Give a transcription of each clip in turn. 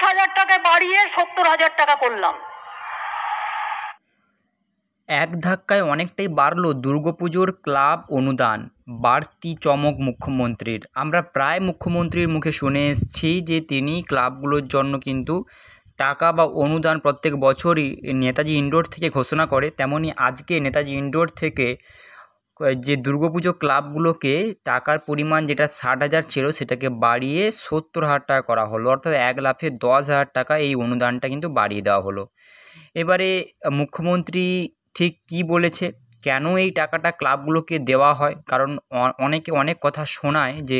ষাট হাজার টাকা বাড়িয়ে সত্তর হাজার টাকা করলাম এক ধাক্কায় অনেকটাই বাড়লো দুর্গাপুজোর ক্লাব অনুদান বাড়তি চমক মুখ্যমন্ত্রীর আমরা প্রায় মুখ্যমন্ত্রীর মুখে শুনে এসেছি যে তিনি ক্লাবগুলোর জন্য কিন্তু টাকা বা অনুদান প্রত্যেক বছরই নেতাজি ইনডোর থেকে ঘোষণা করে তেমনই আজকে নেতাজি ইনডোর থেকে যে দুর্গাপুজো ক্লাবগুলোকে টাকার পরিমাণ যেটা ষাট হাজার ছিল সেটাকে বাড়িয়ে সত্তর হাজার টাকা করা হলো অর্থাৎ এক লাফে দশ হাজার টাকা এই অনুদানটা কিন্তু বাড়িয়ে দেওয়া হলো এবারে মুখ্যমন্ত্রী ঠিক কি বলেছে কেন এই টাকাটা ক্লাবগুলোকে দেওয়া হয় কারণ অনেকে অনেক কথা শোনায় যে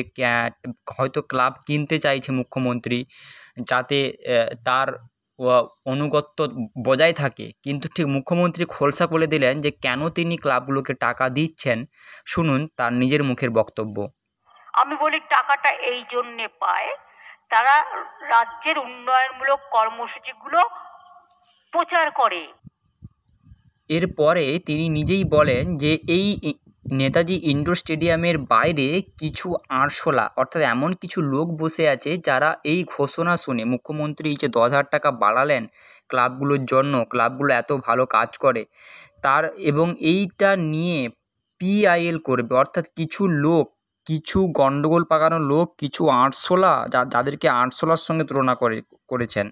হয়তো ক্লাব কিনতে চাইছে মুখ্যমন্ত্রী যাতে তার অনুগত্য বজায় থাকে কিন্তু ঠিক মুখ্যমন্ত্রী খোলসা বলে দিলেন যে কেন তিনি ক্লাবগুলোকে টাকা দিচ্ছেন শুনুন তার নিজের মুখের বক্তব্য আমি বলি টাকাটা এই জন্যে পায় তারা রাজ্যের উন্নয়নমূলক কর্মসূচিগুলো প্রচার করে এরপরে তিনি নিজেই বলেন যে এই নেতাজি ইন্ডোর স্টেডিয়ামের বাইরে কিছু আরশোলা অর্থাৎ এমন কিছু লোক বসে আছে যারা এই ঘোষণা শুনে মুখ্যমন্ত্রী যে দশ হাজার টাকা বাড়ালেন ক্লাবগুলোর জন্য ক্লাবগুলো এত ভালো কাজ করে তার এবং এইটা নিয়ে পিআইএল করবে অর্থাৎ কিছু লোক কিছু গণ্ডগোল পাকানো লোক কিছু আরশোলা যাদেরকে আরশোলার সঙ্গে তুলনা করে করেছেন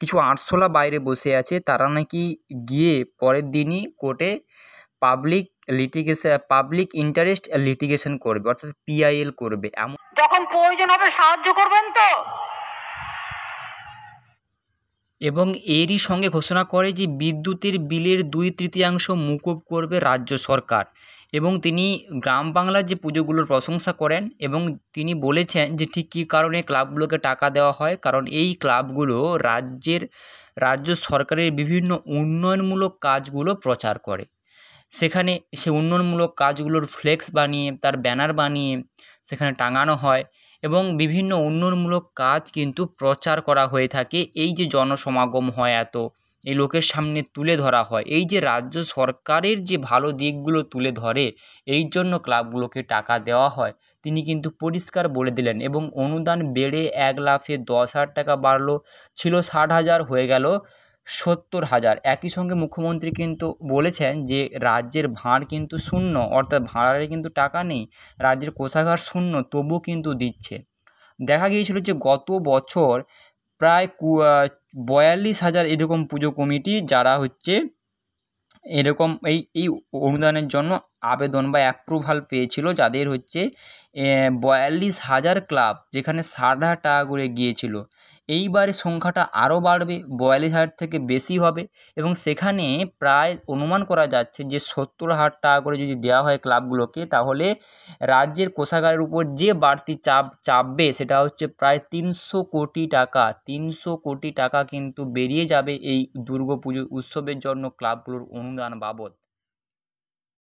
কিছু আরশোলা বাইরে বসে আছে তারা নাকি গিয়ে পরের দিনই কোর্টে public litigation public interest litigation করবে অর্থাৎ পিআইএল করবে এমন যখন প্রয়োজন হবে সাহায্য করবেন তো এবং এরই সঙ্গে ঘোষণা করে যে বিদ্যুতের বিলের দুই তৃতীয়াংশ মুকুব করবে রাজ্য সরকার এবং তিনি গ্রাম বাংলার যে পুজোগুলোর প্রশংসা করেন এবং তিনি বলেছেন যে ঠিক কী কারণে ক্লাবগুলোকে টাকা দেওয়া হয় কারণ এই ক্লাবগুলো রাজ্যের রাজ্য সরকারের বিভিন্ন উন্নয়নমূলক কাজগুলো প্রচার করে সেখানে সে উন্নয়নমূলক কাজগুলোর ফ্লেক্স বানিয়ে তার ব্যানার বানিয়ে সেখানে টাঙানো হয় এবং বিভিন্ন উন্নয়নমূলক কাজ কিন্তু প্রচার করা হয়ে থাকে এই যে জনসমাগম হয় এত এই লোকের সামনে তুলে ধরা হয় এই যে রাজ্য সরকারের যে ভালো দিকগুলো তুলে ধরে এই জন্য ক্লাবগুলোকে টাকা দেওয়া হয় তিনি কিন্তু পরিষ্কার বলে দিলেন এবং অনুদান বেড়ে এক লাফে দশ হাজার টাকা বাড়লো ছিল ষাট হাজার হয়ে গেল সত্তর হাজার একই সঙ্গে মুখ্যমন্ত্রী কিন্তু বলেছেন যে রাজ্যের ভাঁড় কিন্তু শূন্য অর্থাৎ ভাঁড়ারে কিন্তু টাকা নেই রাজ্যের কোষাগার শূন্য তবু কিন্তু দিচ্ছে দেখা গিয়েছিল যে গত বছর প্রায় কু বয়াল্লিশ হাজার এরকম পুজো কমিটি যারা হচ্ছে এরকম এই এই অনুদানের জন্য আবেদন বা অ্যাপ্রুভাল পেয়েছিল যাদের হচ্ছে বয়াল্লিশ হাজার ক্লাব যেখানে ষাট হাজার টাকা করে গিয়েছিল এইবারে সংখ্যাটা আরও বাড়বে বয়াল্লিশ হাজার থেকে বেশি হবে এবং সেখানে প্রায় অনুমান করা যাচ্ছে যে সত্তর হাজার টাকা করে যদি দেওয়া হয় ক্লাবগুলোকে তাহলে রাজ্যের কোষাগারের উপর যে বাড়তি চাপ চাপবে সেটা হচ্ছে প্রায় তিনশো কোটি টাকা তিনশো কোটি টাকা কিন্তু বেরিয়ে যাবে এই দুর্গাপুজো উৎসবের জন্য ক্লাবগুলোর অনুদান বাবদ